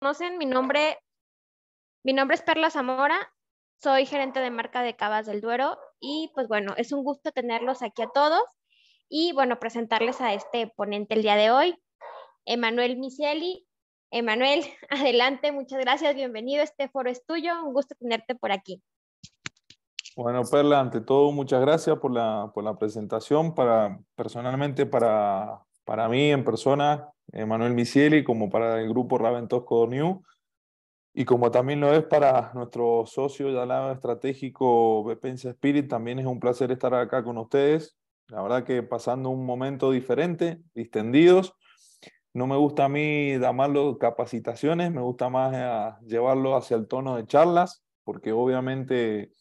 conocen, mi nombre, mi nombre es Perla Zamora, soy gerente de marca de Cabas del Duero y pues bueno, es un gusto tenerlos aquí a todos y bueno, presentarles a este ponente el día de hoy, Emanuel Micheli. Emanuel, adelante, muchas gracias, bienvenido, este foro es tuyo, un gusto tenerte por aquí. Bueno, Perla, ante todo, muchas gracias por la, por la presentación. Para, personalmente, para para mí en persona, Manuel Micieli, como para el grupo Raventosco New, y como también lo es para nuestro socio y lado estratégico Bepensa Spirit, también es un placer estar acá con ustedes. La verdad que pasando un momento diferente, distendidos. No me gusta a mí llamarlo capacitaciones, me gusta más eh, llevarlo hacia el tono de charlas, porque obviamente,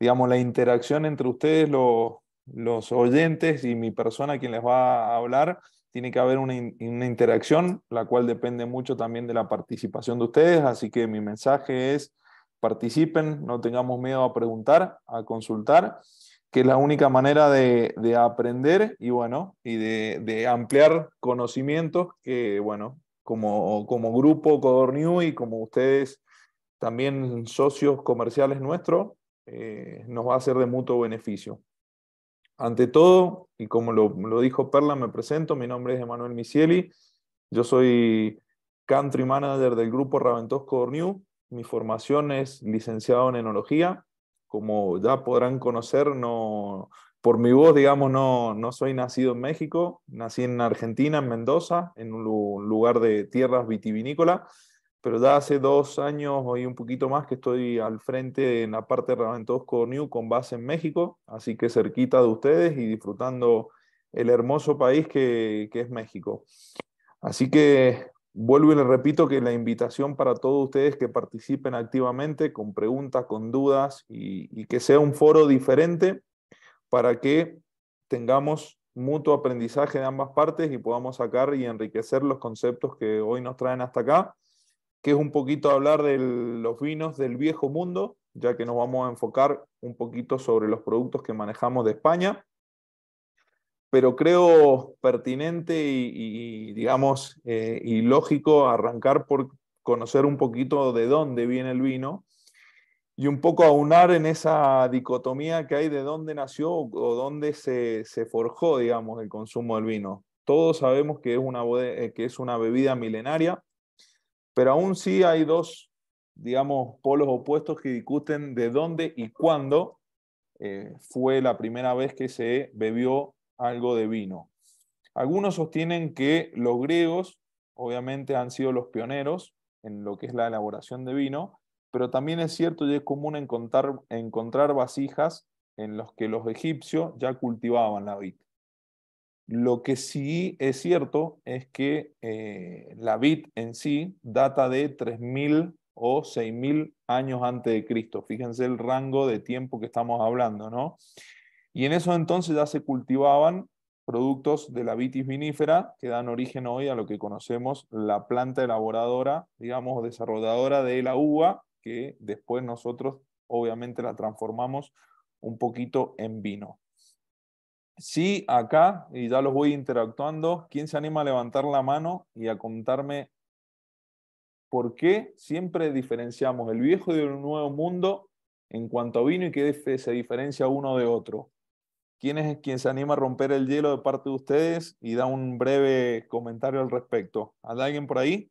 digamos, la interacción entre ustedes, los, los oyentes y mi persona quien les va a hablar, tiene que haber una, interacción, la cual depende mucho también de la participación de ustedes, así que mi mensaje es participen, no tengamos miedo a preguntar, a consultar, que es la única manera de, aprender y bueno, y de, ampliar conocimientos que bueno, como, como grupo Codornew y como ustedes también socios comerciales nuestros, eh, nos va a ser de mutuo beneficio. Ante todo, y como lo, dijo Perla, me presento, mi nombre es Emanuel Micieli, yo soy country manager del grupo Raventosco Ornew, mi formación es licenciado en enología, como ya podrán conocer, por mi voz, digamos, no, no soy nacido en México, nací en Argentina, en Mendoza, en un lugar de tierras vitivinícolas, pero ya hace dos años hoy un poquito más que estoy al frente en la parte de con New con base en México, así que cerquita de ustedes y disfrutando el hermoso país que, es México. Así que vuelvo y les repito que la invitación para todos ustedes que participen activamente con preguntas, con dudas y que sea un foro diferente para que tengamos mutuo aprendizaje de ambas partes y podamos sacar y enriquecer los conceptos que hoy nos traen hasta acá que es un poquito hablar de los vinos del viejo mundo, ya que nos vamos a enfocar un poquito sobre los productos que manejamos de España, pero creo pertinente y, digamos, eh, y lógico arrancar por conocer un poquito de dónde viene el vino y un poco aunar en esa dicotomía que hay de dónde nació o dónde se, se forjó, digamos, el consumo del vino. Todos sabemos que es una, eh, que es una bebida milenaria, pero aún sí hay dos, digamos, polos opuestos que discuten de dónde y cuándo eh, fue la primera vez que se bebió algo de vino. Algunos sostienen que los griegos, obviamente, han sido los pioneros en lo que es la elaboración de vino, pero también es cierto y es común encontrar, encontrar vasijas en las que los egipcios ya cultivaban la vid. Lo que sí es cierto es que eh, la vid en sí data de 3.000 o 6.000 años antes de Cristo. Fíjense el rango de tiempo que estamos hablando, ¿no? Y en eso entonces ya se cultivaban productos de la vitis vinífera que dan origen hoy a lo que conocemos la planta elaboradora, digamos, desarrolladora de la uva, que después nosotros obviamente la transformamos un poquito en vino. Sí, acá, y ya los voy interactuando. ¿Quién se anima a levantar la mano y a contarme por qué siempre diferenciamos el viejo y el nuevo mundo en cuanto a vino y qué se diferencia uno de otro? ¿Quién es quien se anima a romper el hielo de parte de ustedes y da un breve comentario al respecto? ¿Hay alguien por ahí?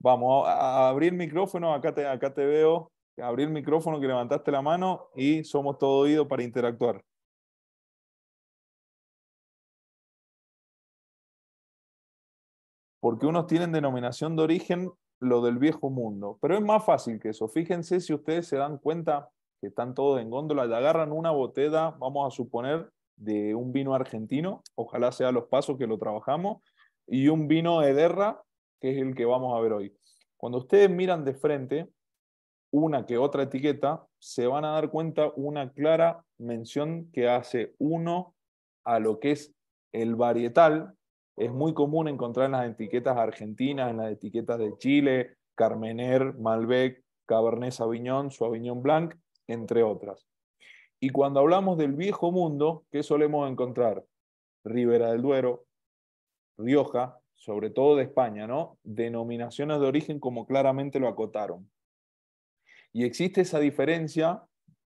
Vamos a abrir el micrófono, acá acá te veo abrí el micrófono, que levantaste la mano y somos todo oído para interactuar. Porque unos tienen denominación de origen lo del viejo mundo, pero es más fácil que eso. Fíjense si ustedes se dan cuenta que están todos en góndola y agarran una botella, vamos a suponer, de un vino argentino, ojalá sea los pasos que lo trabajamos, y un vino Ederra, que es el que vamos a ver hoy. Cuando ustedes miran de frente, una que otra etiqueta, se van a dar cuenta una clara mención que hace uno a lo que es el varietal. Es muy común encontrar en las etiquetas argentinas, en las etiquetas de Chile, Carmener, Malbec, Cabernet Sauvignon, Sauvignon Blanc, entre otras. Y cuando hablamos del viejo mundo, ¿qué solemos encontrar? Ribera del Duero, Rioja, sobre todo de España, ¿no? Denominaciones de origen como claramente lo acotaron. Y existe esa diferencia,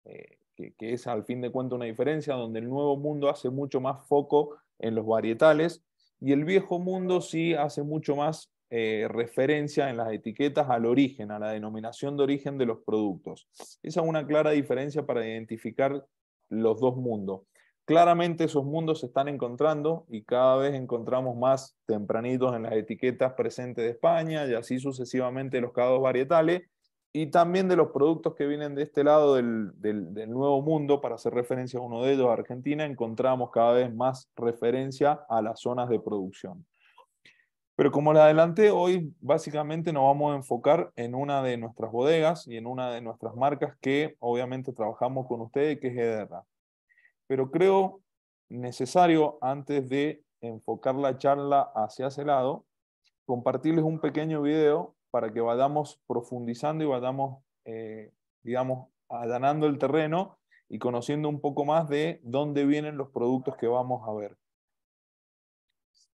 eh, que, es al fin de cuentas una diferencia, donde el nuevo mundo hace mucho más foco en los varietales y el viejo mundo sí hace mucho más eh, referencia en las etiquetas al origen, a la denominación de origen de los productos. Esa es una clara diferencia para identificar los dos mundos claramente esos mundos se están encontrando y cada vez encontramos más tempranitos en las etiquetas presentes de España y así sucesivamente los cados varietales, y también de los productos que vienen de este lado del, nuevo mundo, para hacer referencia a uno de ellos, Argentina, encontramos cada vez más referencia a las zonas de producción. Pero como les adelanté, hoy básicamente nos vamos a enfocar en una de nuestras bodegas y en una de nuestras marcas que obviamente trabajamos con ustedes, que es Ederra. Pero creo necesario, antes de enfocar la charla hacia ese lado, compartirles un pequeño video para que vayamos profundizando y vayamos, eh, digamos, allanando el terreno y conociendo un poco más de dónde vienen los productos que vamos a ver.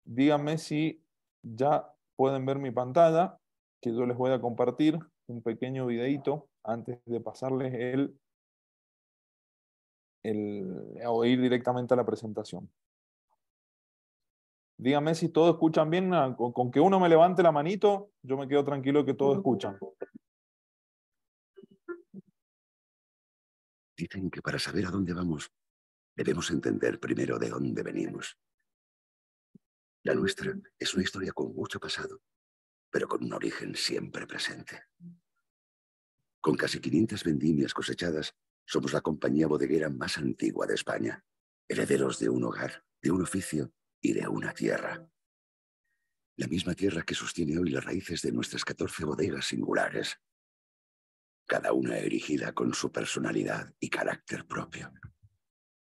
Díganme si ya pueden ver mi pantalla, que yo les voy a compartir un pequeño videito antes de pasarles el, el o ir directamente a la presentación díganme si todos escuchan bien, ah, con, que uno me levante la manito, yo me quedo tranquilo que todos escuchan. Dicen que para saber a dónde vamos, debemos entender primero de dónde venimos. La nuestra es una historia con mucho pasado, pero con un origen siempre presente. Con casi 500 vendimias cosechadas, somos la compañía bodeguera más antigua de España, herederos de un hogar, de un oficio y de una tierra. La misma tierra que sostiene hoy las raíces de nuestras catorce bodegas singulares, cada una erigida con su personalidad y carácter propio.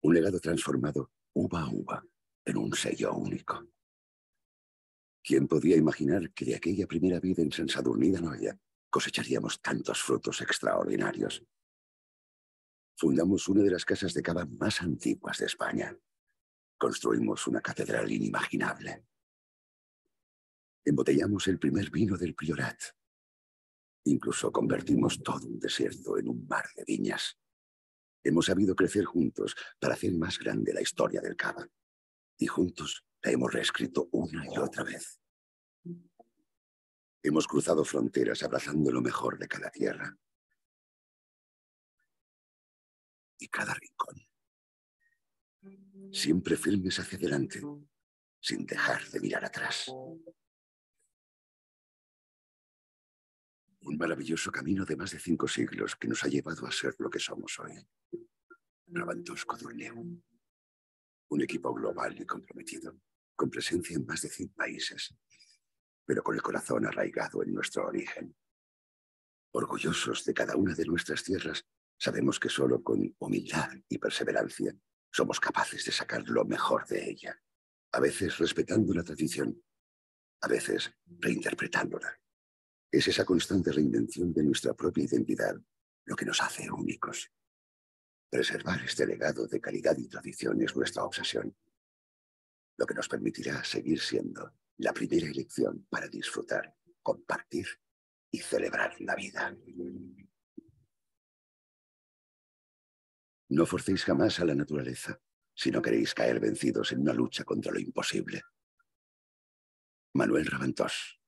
Un legado transformado uva a uva en un sello único. ¿Quién podía imaginar que de aquella primera vida en San Noya cosecharíamos tantos frutos extraordinarios? Fundamos una de las casas de cava más antiguas de España, construimos una catedral inimaginable. Embotellamos el primer vino del priorat. Incluso convertimos todo un desierto en un mar de viñas. Hemos sabido crecer juntos para hacer más grande la historia del Cava. Y juntos la hemos reescrito una y otra vez. Hemos cruzado fronteras abrazando lo mejor de cada tierra y cada rincón siempre firmes hacia adelante, sin dejar de mirar atrás. Un maravilloso camino de más de cinco siglos que nos ha llevado a ser lo que somos hoy. Rabantosco un equipo global y comprometido, con presencia en más de cien países, pero con el corazón arraigado en nuestro origen. Orgullosos de cada una de nuestras tierras, sabemos que solo con humildad y perseverancia somos capaces de sacar lo mejor de ella, a veces respetando la tradición, a veces reinterpretándola. Es esa constante reinvención de nuestra propia identidad lo que nos hace únicos. Preservar este legado de calidad y tradición es nuestra obsesión, lo que nos permitirá seguir siendo la primera elección para disfrutar, compartir y celebrar la vida. No forcéis jamás a la naturaleza, si no queréis caer vencidos en una lucha contra lo imposible. Manuel Raventós.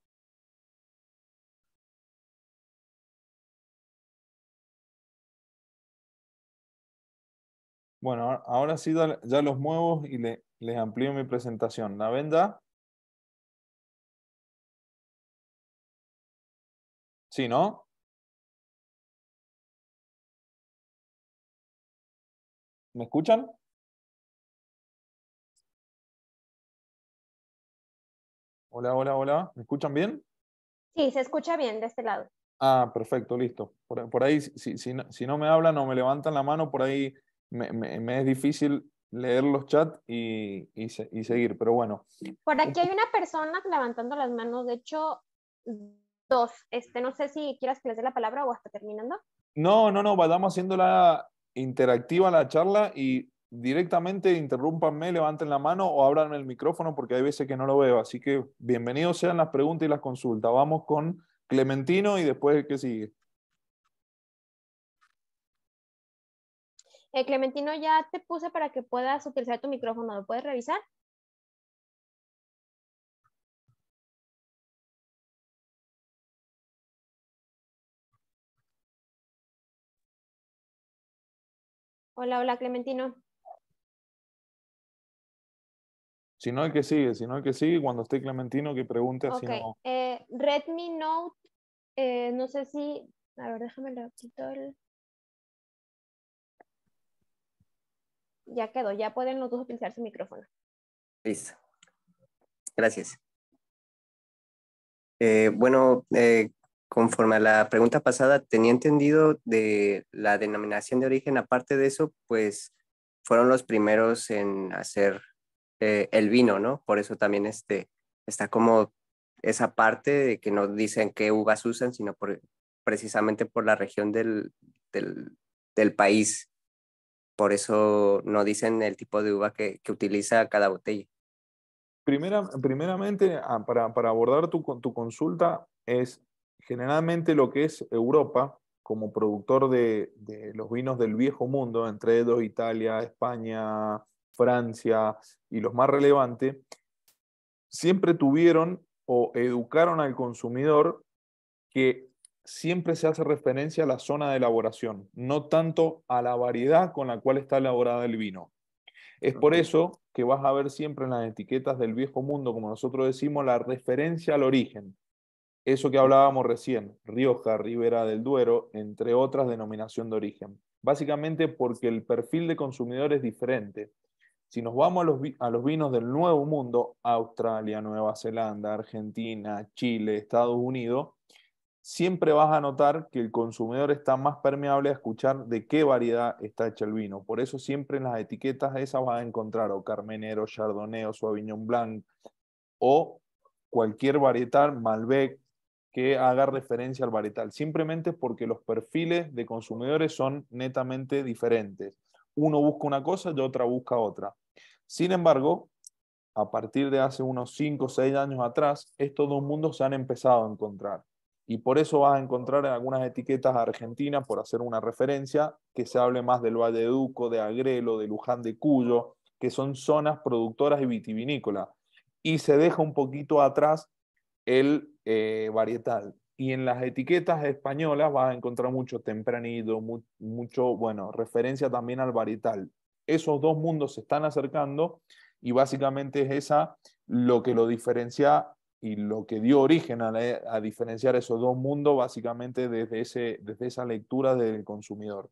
Bueno, ahora sí ya los muevo y les amplío mi presentación. La venda. Sí, ¿no? ¿Me escuchan? Hola, hola, hola. ¿Me escuchan bien? Sí, se escucha bien de este lado. Ah, perfecto, listo. Por, ahí, si, si, no, me hablan o me levantan la mano, por ahí me, es difícil leer los chats y, seguir, pero bueno. Por aquí hay este una persona levantando las manos, de hecho, dos. Este, no sé si quieras que les dé la palabra o hasta terminando. No, no, no, vayamos haciéndola interactiva la charla y directamente interrúmpanme, levanten la mano o abran el micrófono porque hay veces que no lo veo. Así que bienvenidos sean las preguntas y las consultas. Vamos con Clementino y después el que sigue. Eh, Clementino, ya te puse para que puedas utilizar tu micrófono. ¿Lo puedes revisar? Hola, hola Clementino. Si no, hay que sigue, si no, hay que sigue, cuando esté Clementino que pregunte si eh, Redmi Note, eh, no sé si. A ver, déjame le Ya quedó, ya pueden los dos utilizar su micrófono. Listo. Gracias. Eh, bueno, eh, conforme a la pregunta pasada, tenía entendido de la denominación de origen. Aparte de eso, pues fueron los primeros en hacer eh, el vino, ¿no? Por eso también este, está como esa parte de que no dicen qué uvas usan, sino precisamente por la región del, del, país. Por eso no dicen el tipo de uva que, que utiliza cada botella. Primera, primeramente, ah, para, para abordar tu, tu consulta, es generalmente lo que es Europa, como productor de, los vinos del viejo mundo, entre ellos Italia, España, Francia y los más relevantes, siempre tuvieron o educaron al consumidor que siempre se hace referencia a la zona de elaboración, no tanto a la variedad con la cual está elaborada el vino. Es por eso que vas a ver siempre en las etiquetas del viejo mundo, como nosotros decimos, la referencia al origen eso que hablábamos recién, Rioja, Ribera del Duero, entre otras denominación de origen. Básicamente porque el perfil de consumidor es diferente. Si nos vamos a los, vinos del Nuevo Mundo, Australia, Nueva Zelanda, Argentina, Chile, Estados Unidos, siempre vas a notar que el consumidor está más permeable a escuchar de qué variedad está hecho el vino. Por eso siempre en las etiquetas esas vas a encontrar o carmenero, chardonnay o sauvignon blanc o cualquier variedad malbec, que haga referencia al varietal, simplemente porque los perfiles de consumidores son netamente diferentes. Uno busca una cosa y otra busca otra. Sin embargo, a partir de hace unos 5 o 6 años atrás, estos dos mundos se han empezado a encontrar. Y por eso vas a encontrar en algunas etiquetas argentinas, por hacer una referencia, que se hable más del Valle de Duco, de Agrelo, de Luján de Cuyo, que son zonas productoras y vitivinícolas. Y se deja un poquito atrás el eh, varietal. Y en las etiquetas españolas vas a encontrar mucho tempranillo mucho, bueno, referencia también al varietal. Esos dos mundos se están acercando y básicamente es esa lo que lo diferencia y lo que dio origen a, diferenciar esos dos mundos básicamente desde, ese, desde esa lectura del consumidor.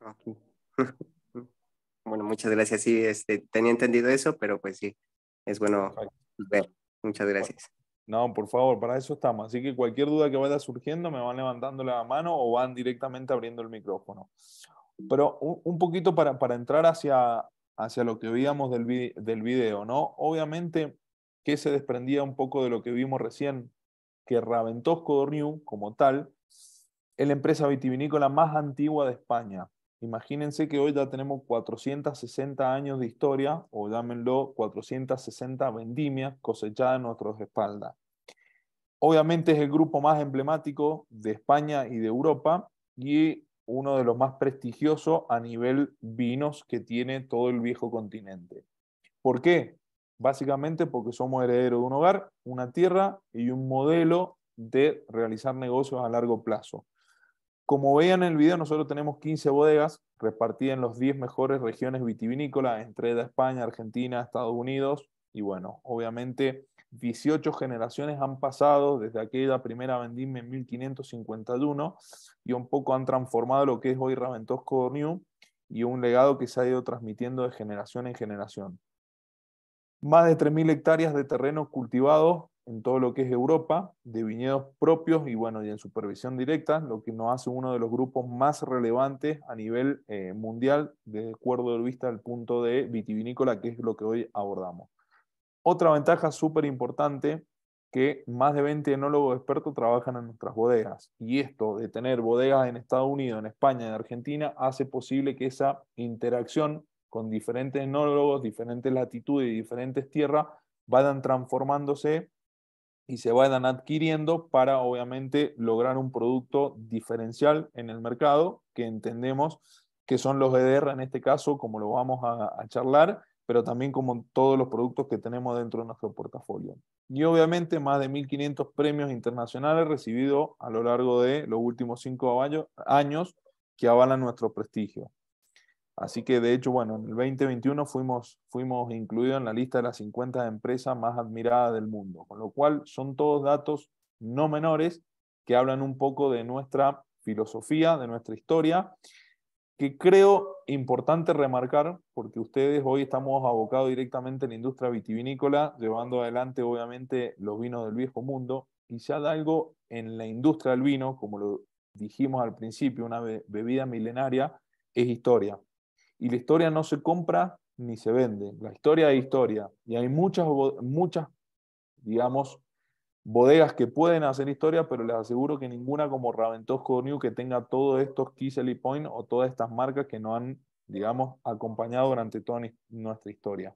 Ah, bueno, muchas gracias. Sí, este, tenía entendido eso, pero pues sí, es bueno ver. Muchas gracias. No, por favor, para eso estamos. Así que cualquier duda que vaya surgiendo, me van levantando la mano o van directamente abriendo el micrófono. Pero un, poquito para, para entrar hacia, hacia lo que veíamos del, video, ¿no? Obviamente que se desprendía un poco de lo que vimos recién, que Raventós New, como tal, es la empresa vitivinícola más antigua de España. Imagínense que hoy ya tenemos 460 años de historia, o llámenlo 460 vendimias cosechadas en nuestras espaldas. Obviamente es el grupo más emblemático de España y de Europa y uno de los más prestigiosos a nivel vinos que tiene todo el viejo continente. ¿Por qué? Básicamente porque somos herederos de un hogar, una tierra y un modelo de realizar negocios a largo plazo. Como vean en el video, nosotros tenemos 15 bodegas repartidas en las 10 mejores regiones vitivinícolas, entre España, Argentina, Estados Unidos. Y bueno, obviamente 18 generaciones han pasado desde aquella primera vendimia en 1551 y un poco han transformado lo que es hoy Raventosco New y un legado que se ha ido transmitiendo de generación en generación. Más de 3.000 hectáreas de terreno cultivado en todo lo que es Europa, de viñedos propios y bueno, y en supervisión directa, lo que nos hace uno de los grupos más relevantes a nivel eh, mundial, de acuerdo de vista al punto de vitivinícola, que es lo que hoy abordamos. Otra ventaja súper importante, que más de 20 enólogos expertos trabajan en nuestras bodegas, y esto de tener bodegas en Estados Unidos, en España, en Argentina, hace posible que esa interacción con diferentes enólogos, diferentes latitudes y diferentes tierras, vayan transformándose y se vayan adquiriendo para obviamente lograr un producto diferencial en el mercado que entendemos que son los EDR en este caso, como lo vamos a, charlar, pero también como todos los productos que tenemos dentro de nuestro portafolio. Y obviamente más de 1.500 premios internacionales recibidos a lo largo de los últimos cinco años que avalan nuestro prestigio. Así que de hecho, bueno, en el 2021 fuimos, fuimos incluidos en la lista de las 50 empresas más admiradas del mundo, con lo cual son todos datos no menores que hablan un poco de nuestra filosofía, de nuestra historia, que creo importante remarcar, porque ustedes hoy estamos abocados directamente en la industria vitivinícola, llevando adelante obviamente los vinos del viejo mundo, y ya algo en la industria del vino, como lo dijimos al principio, una bebida milenaria, es historia y la historia no se compra ni se vende. La historia es historia. Y hay muchas, muchas, digamos, bodegas que pueden hacer historia, pero les aseguro que ninguna como Raventosco New que tenga todos estos Kisely Point o todas estas marcas que no han, digamos, acompañado durante toda nuestra historia.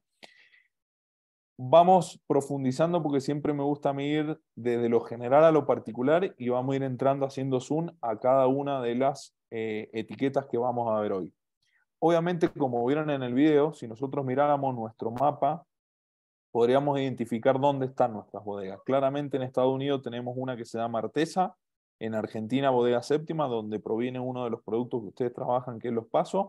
Vamos profundizando porque siempre me gusta a mí ir desde lo general a lo particular y vamos a ir entrando haciendo zoom a cada una de las eh, etiquetas que vamos a ver hoy. Obviamente, como vieron en el video, si nosotros miráramos nuestro mapa, podríamos identificar dónde están nuestras bodegas. Claramente en Estados Unidos tenemos una que se llama Artesa, en Argentina Bodega Séptima, donde proviene uno de los productos que ustedes trabajan, que es los pasos.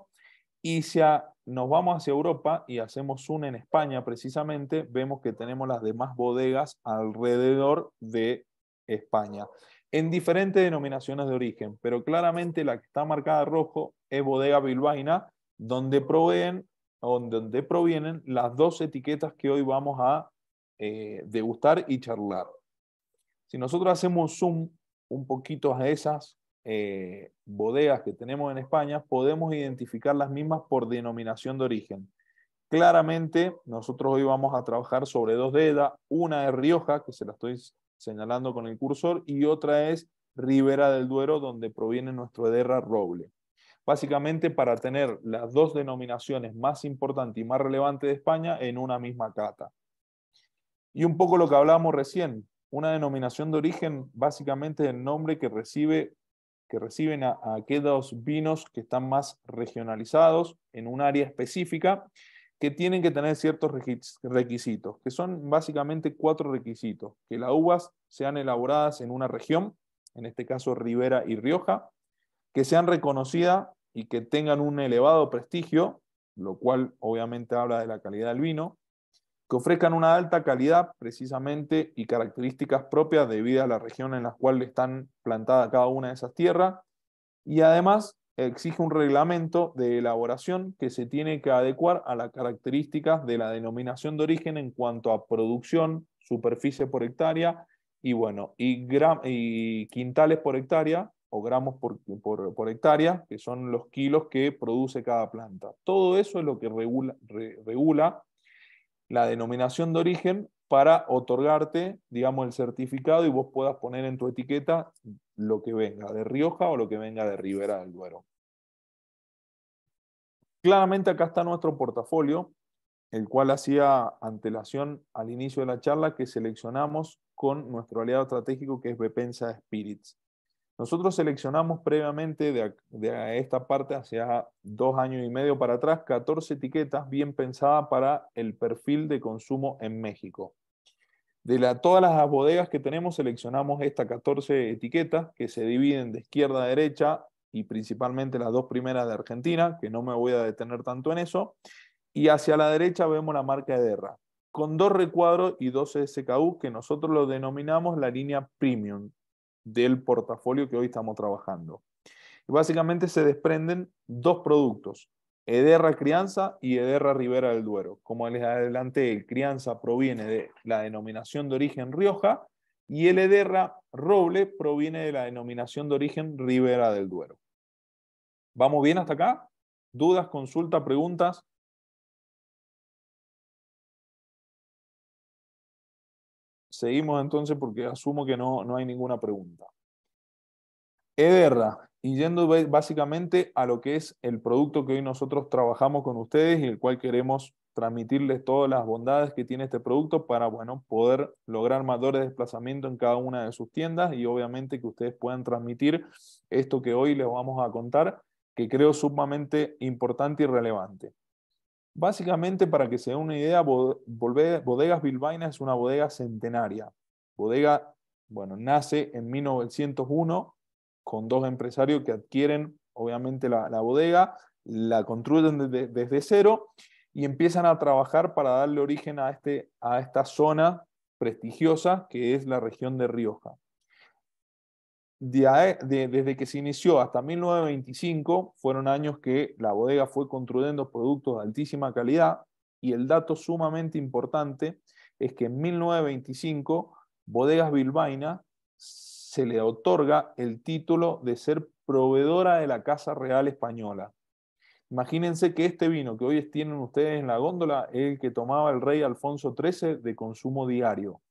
Y si nos vamos hacia Europa y hacemos una en España precisamente, vemos que tenemos las demás bodegas alrededor de España, en diferentes denominaciones de origen, pero claramente la que está marcada rojo es Bodega Bilbaína, donde, donde provienen las dos etiquetas que hoy vamos a eh, degustar y charlar. Si nosotros hacemos zoom un poquito a esas eh, bodegas que tenemos en España, podemos identificar las mismas por denominación de origen. Claramente, nosotros hoy vamos a trabajar sobre dos de edad, una es Rioja, que se la estoy señalando con el cursor, y otra es Ribera del Duero, donde proviene nuestro edera Roble básicamente para tener las dos denominaciones más importantes y más relevantes de España en una misma cata. Y un poco lo que hablábamos recién, una denominación de origen básicamente es el nombre que, recibe, que reciben a, aquellos vinos que están más regionalizados en un área específica, que tienen que tener ciertos requisitos, que son básicamente cuatro requisitos, que las uvas sean elaboradas en una región, en este caso Ribera y Rioja, que sean reconocidas y que tengan un elevado prestigio, lo cual obviamente habla de la calidad del vino, que ofrezcan una alta calidad precisamente y características propias debido a la región en la cual están plantadas cada una de esas tierras, y además exige un reglamento de elaboración que se tiene que adecuar a las características de la denominación de origen en cuanto a producción, superficie por hectárea y bueno, y quintales por hectárea, gramos por, hectárea, que son los kilos que produce cada planta. Todo eso es lo que regula, regula la denominación de origen para otorgarte, digamos, el certificado y vos puedas poner en tu etiqueta lo que venga de Rioja o lo que venga de Ribera del Duero. Claramente acá está nuestro portafolio, el cual hacía antelación al inicio de la charla que seleccionamos con nuestro aliado estratégico que es Bepensa Spirits. Nosotros seleccionamos previamente de, esta parte hacia dos años y medio para atrás 14 etiquetas bien pensadas para el perfil de consumo en México. De todas las bodegas que tenemos, seleccionamos estas 14 etiquetas que se dividen de izquierda a derecha y principalmente las dos primeras de Argentina, que no me voy a detener tanto en eso. Y hacia la derecha vemos la marca Ederra, con dos recuadros y dos SKU que nosotros lo denominamos la línea premium, del portafolio que hoy estamos trabajando. básicamente se desprenden dos productos, Ederra Crianza y Ederra Rivera del Duero. Como les adelanté, Crianza proviene de la denominación de origen Rioja y el Ederra Roble proviene de la denominación de origen Rivera del Duero. ¿Vamos bien hasta acá? ¿Dudas, consultas, preguntas? Seguimos entonces porque asumo que no, no hay ninguna pregunta. Ederra, y yendo básicamente a lo que es el producto que hoy nosotros trabajamos con ustedes y el cual queremos transmitirles todas las bondades que tiene este producto para bueno, poder lograr mayores desplazamientos en cada una de sus tiendas y obviamente que ustedes puedan transmitir esto que hoy les vamos a contar, que creo sumamente importante y relevante. Básicamente, para que se den una idea, Bodegas Bilbaina es una bodega centenaria. Bodega, bueno, nace en 1901 con dos empresarios que adquieren, obviamente, la, bodega, la construyen desde, cero y empiezan a trabajar para darle origen a, este, a esta zona prestigiosa que es la región de Rioja desde que se inició hasta 1925 fueron años que la bodega fue construyendo productos de altísima calidad y el dato sumamente importante es que en 1925 Bodegas Bilbaína se le otorga el título de ser proveedora de la Casa Real Española. Imagínense que este vino que hoy tienen ustedes en la góndola es el que tomaba el rey Alfonso XIII de consumo diario.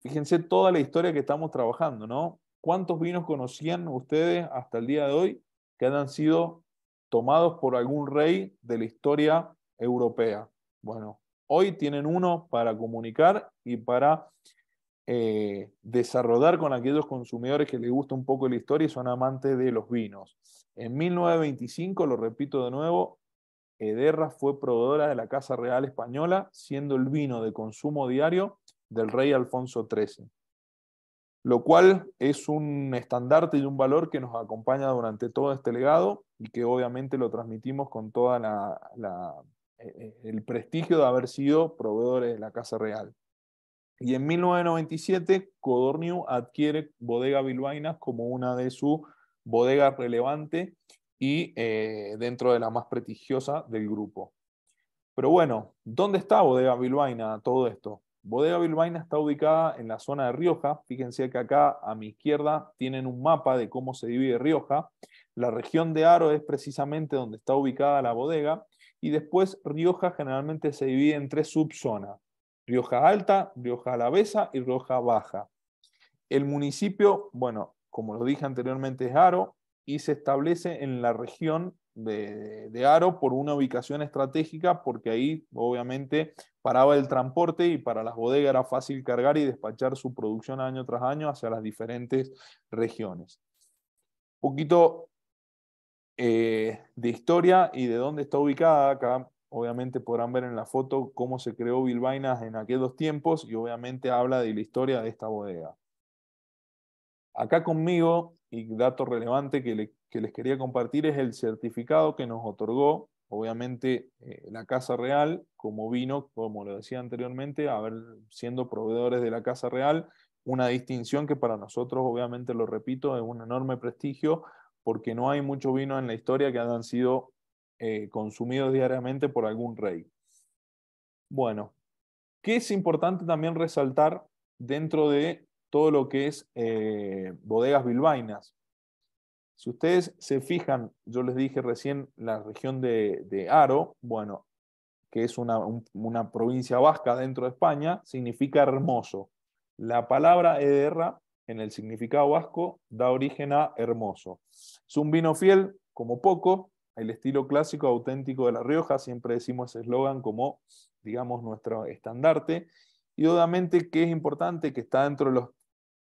Fíjense toda la historia que estamos trabajando, ¿no? ¿Cuántos vinos conocían ustedes hasta el día de hoy que hayan sido tomados por algún rey de la historia europea? Bueno, hoy tienen uno para comunicar y para eh, desarrollar con aquellos consumidores que les gusta un poco la historia y son amantes de los vinos. En 1925, lo repito de nuevo, Ederra fue proveedora de la Casa Real Española, siendo el vino de consumo diario del rey Alfonso XIII lo cual es un estandarte y un valor que nos acompaña durante todo este legado y que obviamente lo transmitimos con todo eh, eh, el prestigio de haber sido proveedores de la Casa Real. Y en 1997, Codorniu adquiere Bodega Bilbaina como una de sus bodegas relevantes y eh, dentro de la más prestigiosa del grupo. Pero bueno, ¿dónde está Bodega Bilbaina todo esto? Bodega Bilbaína está ubicada en la zona de Rioja. Fíjense que acá a mi izquierda tienen un mapa de cómo se divide Rioja. La región de Aro es precisamente donde está ubicada la bodega. Y después Rioja generalmente se divide en tres subzonas. Rioja Alta, Rioja Alavesa y Rioja Baja. El municipio, bueno, como lo dije anteriormente, es Aro y se establece en la región de, Aro por una ubicación estratégica, porque ahí obviamente paraba el transporte y para las bodegas era fácil cargar y despachar su producción año tras año hacia las diferentes regiones. Un poquito eh, de historia y de dónde está ubicada. Acá obviamente podrán ver en la foto cómo se creó Bilbainas en aquellos tiempos y obviamente habla de la historia de esta bodega. Acá conmigo, y dato relevante que, les quería compartir, es el certificado que nos otorgó, obviamente, eh, la Casa Real, como vino, como lo decía anteriormente, siendo proveedores de la Casa Real, una distinción que para nosotros, obviamente, lo repito, es un enorme prestigio, porque no hay mucho vino en la historia que hayan sido eh, consumidos diariamente por algún rey. Bueno, ¿qué es importante también resaltar dentro de todo lo que es eh, bodegas bilbainas. Si ustedes se fijan, yo les dije recién la región de, Aro, bueno, que es una, una, provincia vasca dentro de España, significa hermoso. La palabra Ederra, en el significado vasco, da origen a hermoso. Es un vino fiel, como poco, el estilo clásico auténtico de La Rioja, siempre decimos ese eslogan como, digamos, nuestro estandarte, y obviamente que es importante que está dentro de los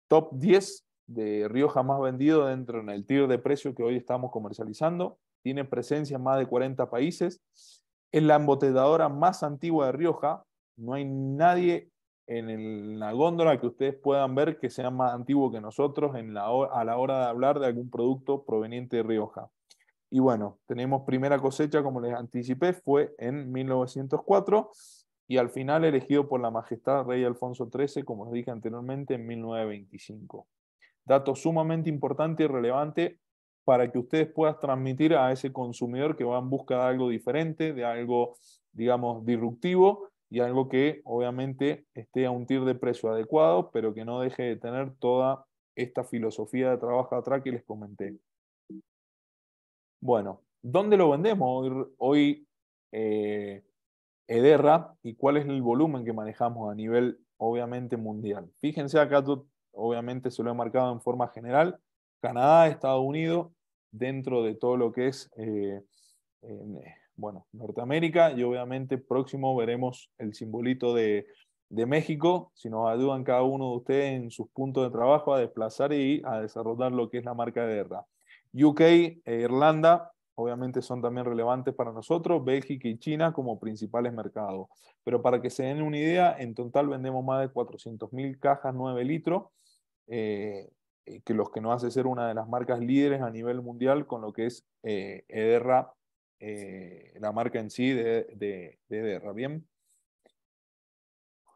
top 10 de Rioja más vendido dentro del el tiro de precio que hoy estamos comercializando. Tiene presencia en más de 40 países. Es la embotelladora más antigua de Rioja. No hay nadie en, la góndola que ustedes puedan ver que sea más antiguo que nosotros a la hora de hablar de algún producto proveniente de Rioja. Y bueno, tenemos primera cosecha, como les anticipé, fue en 1904 y al final elegido por la Majestad Rey Alfonso XIII, como os dije anteriormente, en 1925. Dato sumamente importante y relevante para que ustedes puedan transmitir a ese consumidor que va en busca de algo diferente, de algo, digamos, disruptivo y algo que obviamente esté a un tir de precio adecuado, pero que no deje de tener toda esta filosofía de trabajo atrás que les comenté. Bueno, ¿dónde lo vendemos? Hoy, eh, Ederra y cuál es el volumen que manejamos a nivel, obviamente, mundial. Fíjense acá, obviamente se lo he marcado en forma general, Canadá, Estados Unidos, dentro de todo lo que es, eh, eh, bueno, Norteamérica y obviamente próximo veremos el simbolito de, de México, si nos ayudan cada uno de ustedes en sus puntos de trabajo a desplazar y a desarrollar lo que es la marca Ederra. UK e Irlanda, obviamente son también relevantes para nosotros, Bélgica y China como principales mercados. Pero para que se den una idea, en total vendemos más de 400.000 cajas 9 litros, eh, eh, que los que nos hace ser una de las marcas líderes a nivel mundial con lo que es eh, Ederra, la marca en sí de, de, Ederra. Bien.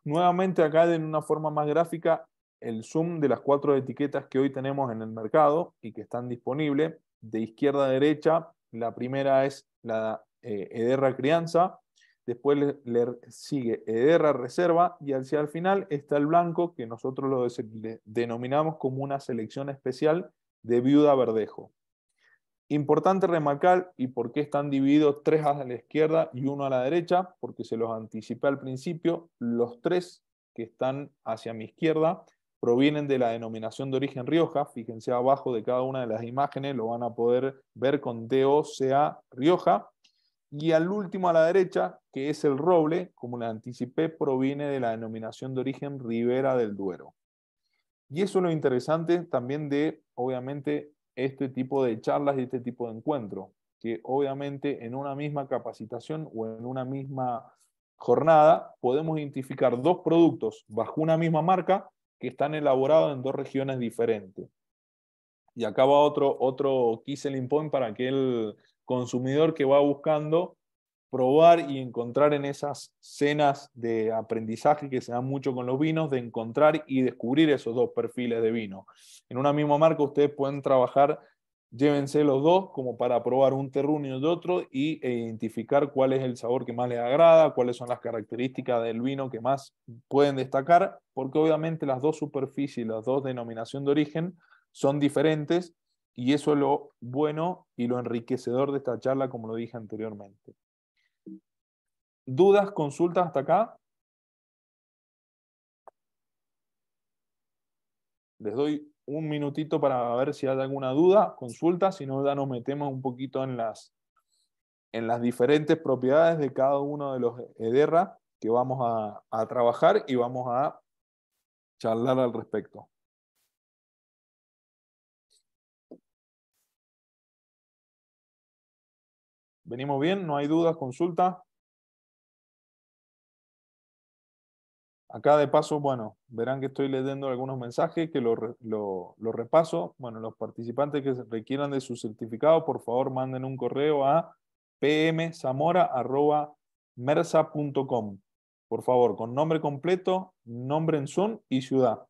Nuevamente acá en una forma más gráfica el zoom de las cuatro etiquetas que hoy tenemos en el mercado y que están disponibles de izquierda a derecha la primera es la eh, Ederra Crianza, después le, sigue Ederra Reserva y hacia el final está el blanco, que nosotros lo denominamos como una selección especial de Viuda Verdejo. Importante remarcar y por qué están divididos tres a la izquierda y uno a la derecha, porque se los anticipé al principio, los tres que están hacia mi izquierda provienen de la denominación de origen Rioja. Fíjense abajo de cada una de las imágenes, lo van a poder ver con DOCA Rioja. Y al último a la derecha, que es el roble, como le anticipé, proviene de la denominación de origen Ribera del Duero. Y eso es lo interesante también de, obviamente, este tipo de charlas y este tipo de encuentros, que obviamente en una misma capacitación o en una misma jornada podemos identificar dos productos bajo una misma marca que están elaborados en dos regiones diferentes. Y acá va otro, otro Kisseling Point para aquel consumidor que va buscando probar y encontrar en esas cenas de aprendizaje que se dan mucho con los vinos, de encontrar y descubrir esos dos perfiles de vino. En una misma marca ustedes pueden trabajar Llévense los dos como para probar un terruño de otro y e identificar cuál es el sabor que más les agrada, cuáles son las características del vino que más pueden destacar, porque obviamente las dos superficies, las dos denominaciones de origen son diferentes y eso es lo bueno y lo enriquecedor de esta charla, como lo dije anteriormente. ¿Dudas, consultas hasta acá? Les doy un minutito para ver si hay alguna duda, consulta, si no ya nos metemos un poquito en las, en las diferentes propiedades de cada uno de los EDERRA que vamos a trabajar y vamos a charlar al respecto. ¿Venimos bien? ¿No hay dudas? ¿Consulta? Acá de paso, bueno, verán que estoy leyendo algunos mensajes que los lo, repaso. Bueno, los participantes que requieran de su certificado, por favor, manden un correo a pmzamora.mersa.com. Por favor, con nombre completo, nombre en Zoom y ciudad.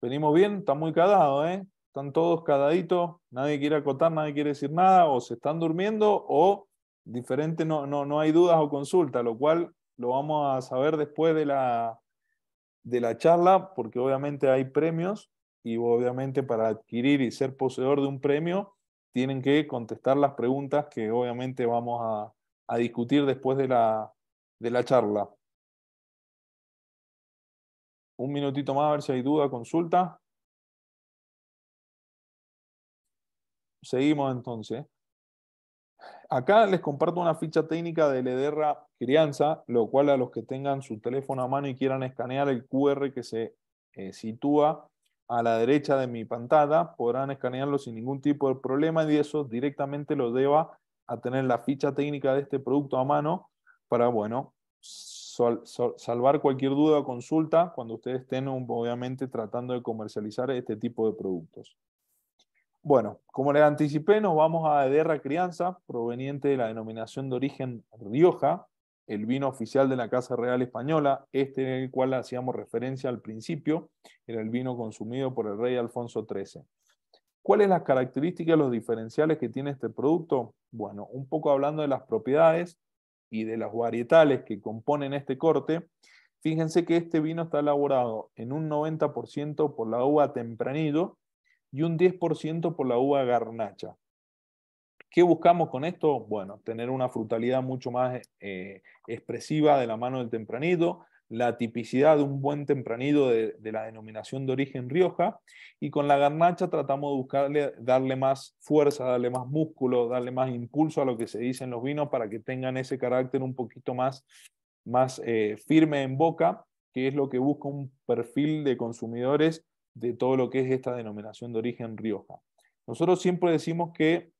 Venimos bien, está muy cadado, ¿eh? Están todos cadaditos, nadie quiere acotar, nadie quiere decir nada, o se están durmiendo o diferente no, no, hay dudas o consultas, lo cual lo vamos a saber después de la, de la charla, porque obviamente hay premios y obviamente para adquirir y ser poseedor de un premio tienen que contestar las preguntas que obviamente vamos a, discutir después de la, de la charla. Un minutito más a ver si hay duda, consulta. Seguimos entonces. Acá les comparto una ficha técnica de Lederra Crianza, lo cual a los que tengan su teléfono a mano y quieran escanear el QR que se eh, sitúa a la derecha de mi pantalla, podrán escanearlo sin ningún tipo de problema y eso directamente lo deba a tener la ficha técnica de este producto a mano para, bueno, salvar cualquier duda o consulta cuando ustedes estén, obviamente, tratando de comercializar este tipo de productos. Bueno, como les anticipé, nos vamos a Ederra Crianza, proveniente de la denominación de origen Rioja, el vino oficial de la Casa Real Española, este en el cual hacíamos referencia al principio, era el vino consumido por el rey Alfonso XIII. ¿Cuáles las características, los diferenciales que tiene este producto? Bueno, un poco hablando de las propiedades y de las varietales que componen este corte, fíjense que este vino está elaborado en un 90% por la uva tempranillo y un 10% por la uva garnacha. ¿Qué buscamos con esto? Bueno, tener una frutalidad mucho más eh, expresiva de la mano del tempranido, la tipicidad de un buen tempranido de, la denominación de origen Rioja, y con la garnacha tratamos de buscarle, darle más fuerza, darle más músculo, darle más impulso a lo que se dice en los vinos para que tengan ese carácter un poquito más, más eh, firme en boca, que es lo que busca un perfil de consumidores de todo lo que es esta denominación de origen Rioja. Nosotros siempre decimos que